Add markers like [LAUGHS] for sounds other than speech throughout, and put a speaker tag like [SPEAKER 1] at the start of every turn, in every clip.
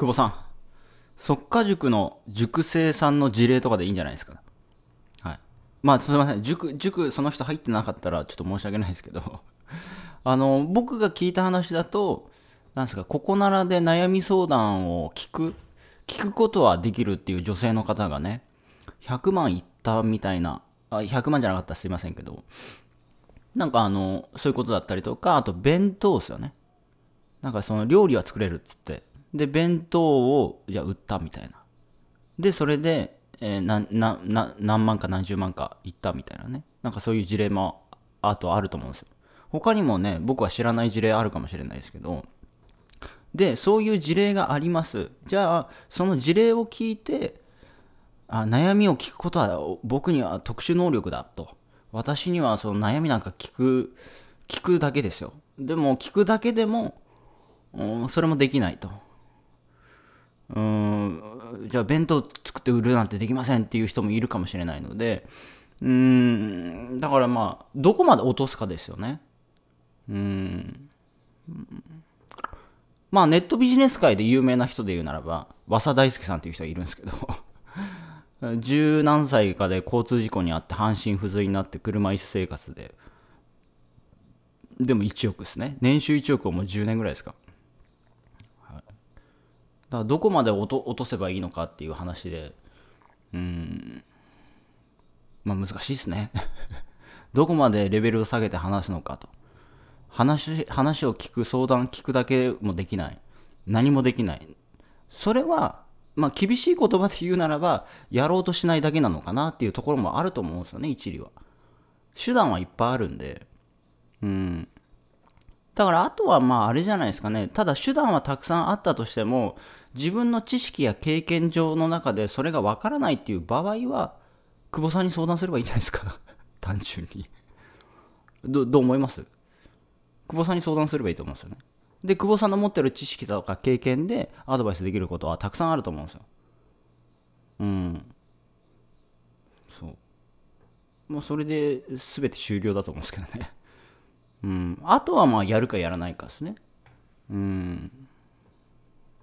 [SPEAKER 1] 久保さん、即果塾の塾生さんの事例とかでいいんじゃないですか。はい。まあ、すみません。塾、塾、その人入ってなかったら、ちょっと申し訳ないですけど [LAUGHS] あの、僕が聞いた話だと、なんですか、ここならで悩み相談を聞く、聞くことはできるっていう女性の方がね、100万いったみたいな、あ、100万じゃなかったすいませんけど、なんかあの、そういうことだったりとか、あと弁当ですよね。なんかその料理は作れるっつって、で、弁当を、じゃ売ったみたいな。で、それで、えー、な、な、な、何万か何十万か行ったみたいなね。なんかそういう事例も、あとあると思うんですよ。他にもね、僕は知らない事例あるかもしれないですけど、で、そういう事例があります。じゃあ、その事例を聞いて、あ悩みを聞くことは僕には特殊能力だと。私にはその悩みなんか聞く、聞くだけですよ。でも、聞くだけでも、それもできないと。うんじゃあ弁当作って売るなんてできませんっていう人もいるかもしれないのでうんだからまあどこまで落とすかですよねうんまあネットビジネス界で有名な人で言うならば和佐大輔さんっていう人がいるんですけど [LAUGHS] 十何歳かで交通事故に遭って半身不随になって車椅子生活ででも1億ですね年収1億をもう10年ぐらいですかからどこまで落と落とせばいいのかっていう話で、うん、まあ難しいですね [LAUGHS] どこまでレベルを下げて話すのかと。話、話を聞く、相談聞くだけもできない。何もできない。それは、まあ厳しい言葉で言うならば、やろうとしないだけなのかなっていうところもあると思うんですよね、一理は。手段はいっぱいあるんで。うん。だからあとはまああれじゃないですかね、ただ手段はたくさんあったとしても、自分の知識や経験上の中でそれがわからないっていう場合は、久保さんに相談すればいいんじゃないですか。[LAUGHS] 単純にど。どう思います久保さんに相談すればいいと思うんですよね。で、久保さんの持ってる知識とか経験でアドバイスできることはたくさんあると思うんですよ。うん。そう。もうそれで全て終了だと思うんですけどねうん、あとはまあやるかやらないかですね。うん。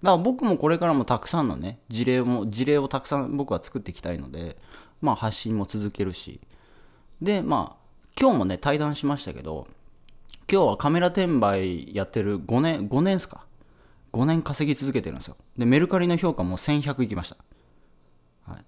[SPEAKER 1] だから僕もこれからもたくさんのね、事例も、事例をたくさん僕は作っていきたいので、まあ発信も続けるし。で、まあ、今日もね、対談しましたけど、今日はカメラ転売やってる5年、5年っすか ?5 年稼ぎ続けてるんですよ。で、メルカリの評価も1100いきました。はい。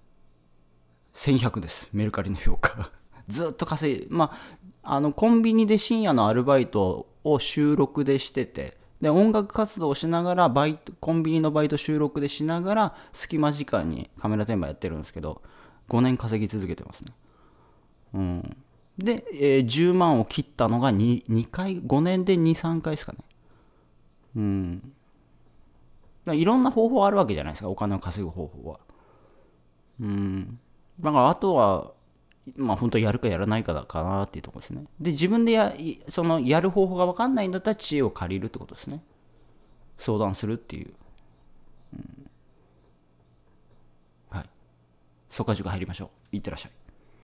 [SPEAKER 1] 1100です。メルカリの評価ずっと稼いまああのコンビニで深夜のアルバイトを収録でしててで音楽活動をしながらバイトコンビニのバイト収録でしながら隙間時間にカメラ転売やってるんですけど5年稼ぎ続けてますねうんで、えー、10万を切ったのが 2, 2回5年で23回ですかねうんいろんな方法あるわけじゃないですかお金を稼ぐ方法はうんだからあとはまあ本当やるかやらないかだかなっていうところですね。で、自分でや、そのやる方法が分かんないんだったら知恵を借りるってことですね。相談するっていう。うん、はい。総会塾入りましょう。いってらっしゃい。